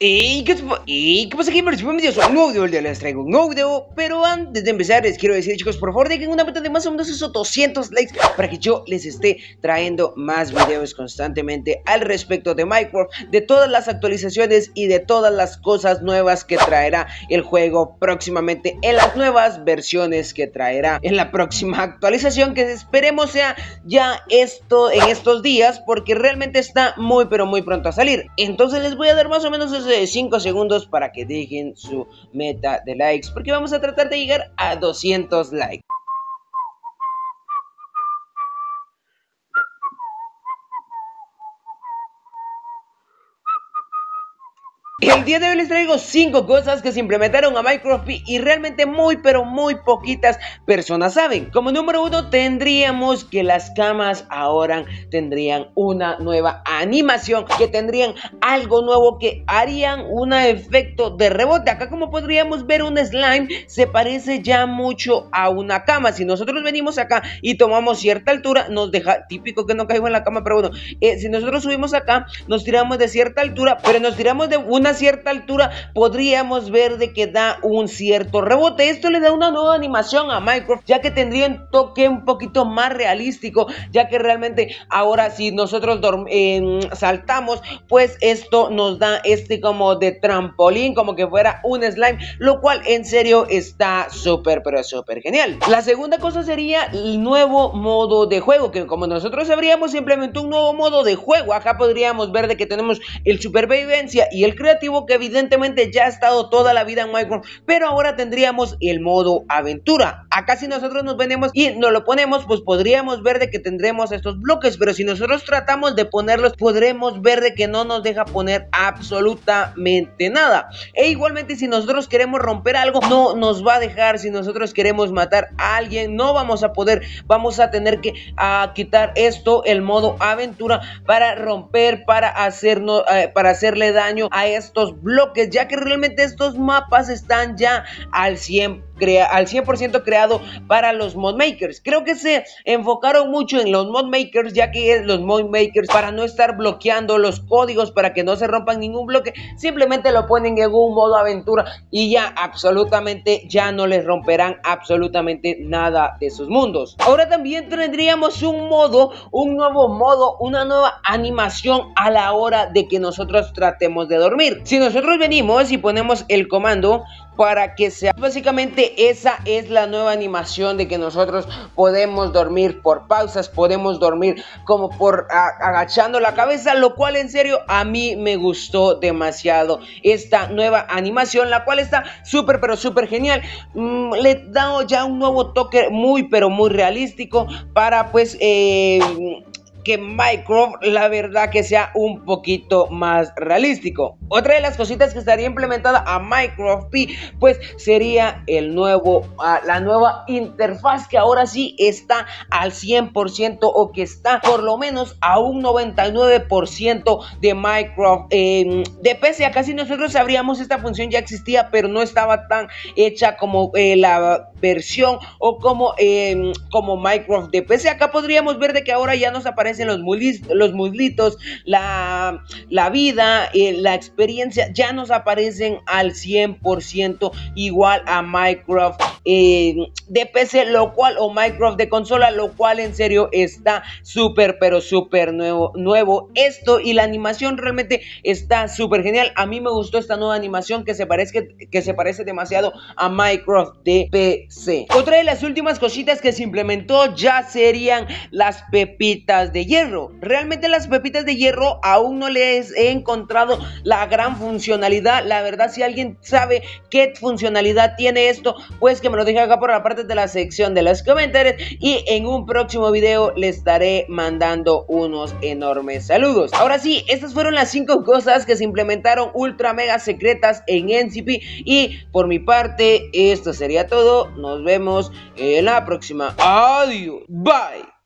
Y ¿qué, pasa gamers? Bienvenidos a un nuevo video, día les traigo un nuevo video Pero antes de empezar les quiero decir chicos, por favor dejen una meta de más o menos esos 200 likes Para que yo les esté trayendo más videos constantemente al respecto de Minecraft De todas las actualizaciones y de todas las cosas nuevas que traerá el juego próximamente En las nuevas versiones que traerá en la próxima actualización Que esperemos sea ya esto en estos días Porque realmente está muy pero muy pronto a salir Entonces les voy a dar más o menos eso de 5 segundos para que dejen su meta de likes, porque vamos a tratar de llegar a 200 likes. El día de hoy les traigo 5 cosas que se implementaron a Minecraft y realmente muy pero muy poquitas personas saben. Como número uno tendríamos que las camas ahora tendrían una nueva animación, que tendrían algo nuevo que harían un efecto de rebote. Acá como podríamos ver un slime se parece ya mucho a una cama. Si nosotros venimos acá y tomamos cierta altura, nos deja típico que no caigo en la cama, pero bueno, eh, si nosotros subimos acá, nos tiramos de cierta altura, pero nos tiramos de una cierta altura podríamos ver de que da un cierto rebote. Esto le da una nueva animación a Minecraft, ya que tendría un toque un poquito más realístico, ya que realmente ahora si nosotros em, saltamos, pues esto nos da este como de trampolín, como que fuera un slime, lo cual en serio está súper, pero súper genial. La segunda cosa sería el nuevo modo de juego, que como nosotros sabríamos, simplemente un nuevo modo de juego. Acá podríamos ver de que tenemos el supervivencia y el creativo que evidentemente ya ha estado toda la vida en Minecraft, pero ahora tendríamos el modo aventura. Acá si nosotros nos venimos y nos lo ponemos, pues podríamos ver de que tendremos estos bloques, pero si nosotros tratamos de ponerlos, podremos ver de que no nos deja poner absolutamente nada. E igualmente si nosotros queremos romper algo, no nos va a dejar. Si nosotros queremos matar a alguien, no vamos a poder. Vamos a tener que ah, quitar esto, el modo aventura, para romper, para, hacernos, eh, para hacerle daño a esto estos bloques, ya que realmente estos mapas están ya al 100%, crea al 100 creado para los mod makers. Creo que se enfocaron mucho en los mod makers, ya que es los makers para no estar bloqueando los códigos, para que no se rompan ningún bloque, simplemente lo ponen en un modo aventura y ya absolutamente ya no les romperán absolutamente nada de sus mundos. Ahora también tendríamos un modo, un nuevo modo, una nueva animación a la hora de que nosotros tratemos de dormir si nosotros venimos y ponemos el comando para que sea, básicamente esa es la nueva animación de que nosotros podemos dormir por pausas, podemos dormir como por agachando la cabeza, lo cual en serio a mí me gustó demasiado esta nueva animación, la cual está súper pero súper genial. Mm, le he dado ya un nuevo toque muy pero muy realístico para pues... Eh, que Minecraft la verdad que sea un poquito más realístico. Otra de las cositas que estaría implementada a Minecraft P pues sería el nuevo, ah, la nueva interfaz que ahora sí está al 100% o que está por lo menos a un 99% de Minecraft. Eh, de PC casi nosotros sabríamos esta función ya existía pero no estaba tan hecha como eh, la versión o como, em, como Minecraft de PC. Acá podríamos ver de que ahora ya nos aparece los, los muslitos, la, vida, eh, la experiencia, ya nos aparecen al 100% igual a Minecraft eh, de PC, lo cual, o Minecraft de consola, lo cual en serio está súper, pero súper nuevo, nuevo esto y la animación realmente está súper genial. A mí me gustó esta nueva animación que se, parece, que se parece demasiado a Minecraft de PC. Otra de las últimas cositas que se implementó ya serían las pepitas de hierro. Realmente las pepitas de hierro aún no les he encontrado la gran funcionalidad. La verdad, si alguien sabe qué funcionalidad tiene esto, pues que me lo deje acá por la parte de la sección de los comentarios y en un próximo video les estaré mandando unos enormes saludos. Ahora sí, estas fueron las 5 cosas que se implementaron ultra mega secretas en NCP y por mi parte esto sería todo. Nos vemos en la próxima. Adiós. Bye.